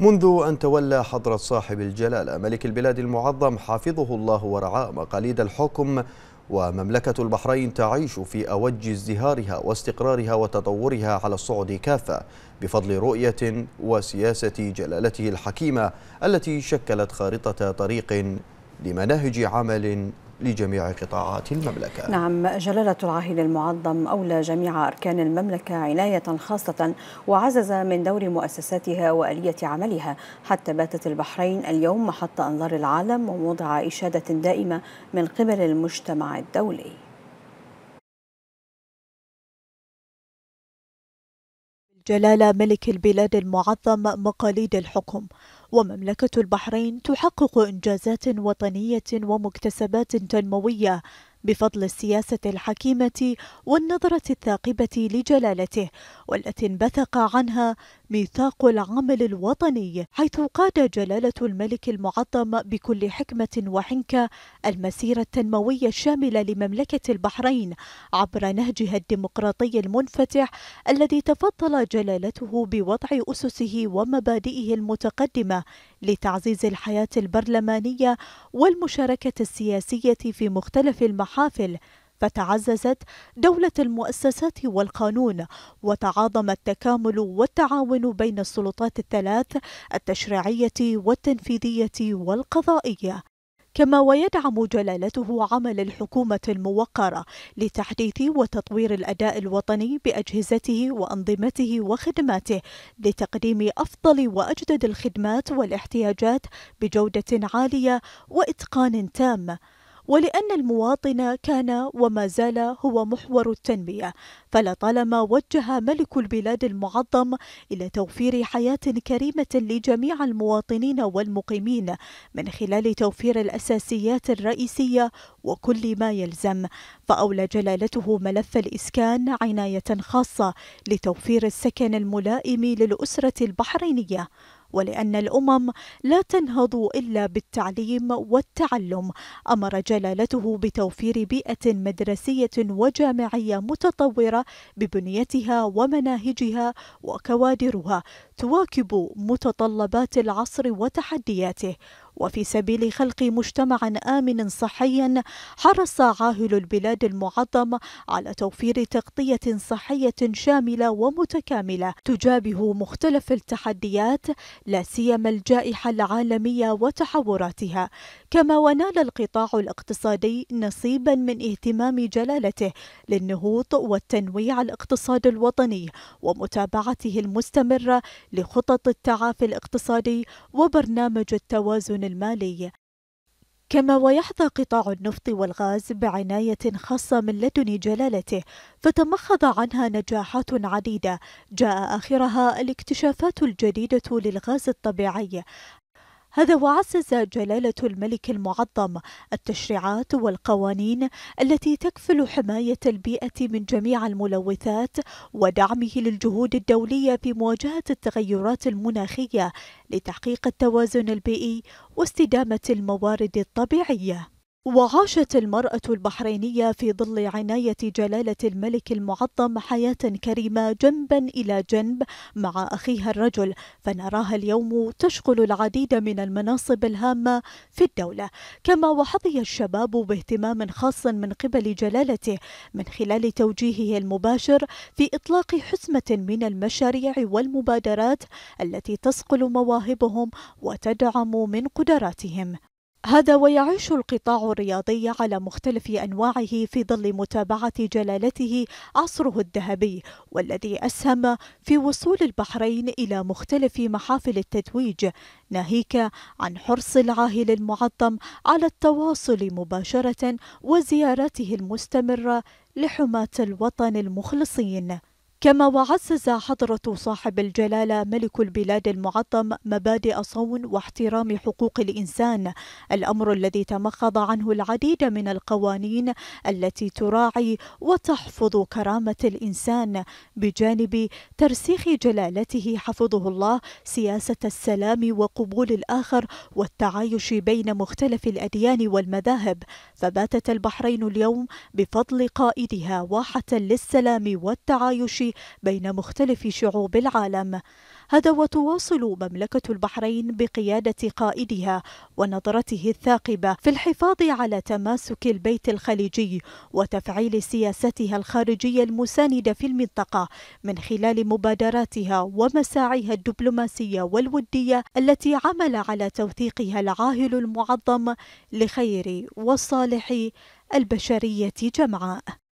منذ أن تولى حضرة صاحب الجلالة ملك البلاد المعظم حافظه الله ورعاه مقاليد الحكم ومملكة البحرين تعيش في أوج ازدهارها واستقرارها وتطورها على الصعد كافة بفضل رؤية وسياسة جلالته الحكيمة التي شكلت خارطة طريق لمناهج عمل لجميع قطاعات المملكة نعم جلالة العاهل المعظم أولى جميع أركان المملكة عناية خاصة وعزز من دور مؤسساتها وآلية عملها حتى باتت البحرين اليوم محط أنظار العالم وموضع إشادة دائمة من قبل المجتمع الدولي جلالة ملك البلاد المعظم مقاليد الحكم ومملكة البحرين تحقق إنجازات وطنية ومكتسبات تنموية بفضل السياسة الحكيمة والنظرة الثاقبة لجلالته والتي انبثق عنها ميثاق العمل الوطني حيث قاد جلالة الملك المعظم بكل حكمة وحنكة المسيرة التنموية الشاملة لمملكة البحرين عبر نهجها الديمقراطي المنفتح الذي تفضل جلالته بوضع أسسه ومبادئه المتقدمة لتعزيز الحياة البرلمانية والمشاركة السياسية في مختلف المحافل فتعززت دولة المؤسسات والقانون وتعاظم التكامل والتعاون بين السلطات الثلاث التشريعية والتنفيذية والقضائية كما ويدعم جلالته عمل الحكومة الموقرة لتحديث وتطوير الأداء الوطني بأجهزته وأنظمته وخدماته لتقديم أفضل وأجدد الخدمات والاحتياجات بجودة عالية وإتقان تام ولأن المواطن كان وما زال هو محور التنمية فلطالما وجه ملك البلاد المعظم إلى توفير حياة كريمة لجميع المواطنين والمقيمين من خلال توفير الأساسيات الرئيسية وكل ما يلزم فأولى جلالته ملف الإسكان عناية خاصة لتوفير السكن الملائم للأسرة البحرينية ولأن الأمم لا تنهض إلا بالتعليم والتعلم أمر جلالته بتوفير بيئة مدرسية وجامعية متطورة ببنيتها ومناهجها وكوادرها تواكب متطلبات العصر وتحدياته وفي سبيل خلق مجتمع آمن صحيا حرص عاهل البلاد المعظم على توفير تغطية صحية شاملة ومتكاملة تجابه مختلف التحديات لا سيما الجائحة العالمية وتحوراتها كما ونال القطاع الاقتصادي نصيبا من اهتمام جلالته للنهوض والتنويع الاقتصادي الوطني ومتابعته المستمرة لخطط التعافي الاقتصادي وبرنامج التوازن المالي كما ويحظى قطاع النفط والغاز بعناية خاصة من لدن جلالته فتمخض عنها نجاحات عديدة جاء آخرها الاكتشافات الجديدة للغاز الطبيعي هذا وعزز جلالة الملك المعظم التشريعات والقوانين التي تكفل حماية البيئة من جميع الملوثات ودعمه للجهود الدولية في مواجهة التغيرات المناخية لتحقيق التوازن البيئي واستدامة الموارد الطبيعية وعاشت المرأة البحرينية في ظل عناية جلالة الملك المعظم حياة كريمة جنبا إلى جنب مع أخيها الرجل فنراها اليوم تشغل العديد من المناصب الهامة في الدولة كما وحظي الشباب باهتمام خاص من قبل جلالته من خلال توجيهه المباشر في إطلاق حسمة من المشاريع والمبادرات التي تصقل مواهبهم وتدعم من قدراتهم هذا ويعيش القطاع الرياضي على مختلف انواعه في ظل متابعه جلالته عصره الذهبي والذي اسهم في وصول البحرين الى مختلف محافل التتويج ناهيك عن حرص العاهل المعظم على التواصل مباشره وزيارته المستمره لحماه الوطن المخلصين كما وعزز حضرة صاحب الجلالة ملك البلاد المعظم مبادئ صون واحترام حقوق الإنسان الأمر الذي تمخض عنه العديد من القوانين التي تراعي وتحفظ كرامة الإنسان بجانب ترسيخ جلالته حفظه الله سياسة السلام وقبول الآخر والتعايش بين مختلف الأديان والمذاهب فباتت البحرين اليوم بفضل قائدها واحة للسلام والتعايش بين مختلف شعوب العالم هذا وتواصل مملكة البحرين بقيادة قائدها ونظرته الثاقبة في الحفاظ على تماسك البيت الخليجي وتفعيل سياستها الخارجية المساندة في المنطقة من خلال مبادراتها ومساعيها الدبلوماسية والودية التي عمل على توثيقها العاهل المعظم لخير وصالح البشرية جمعاء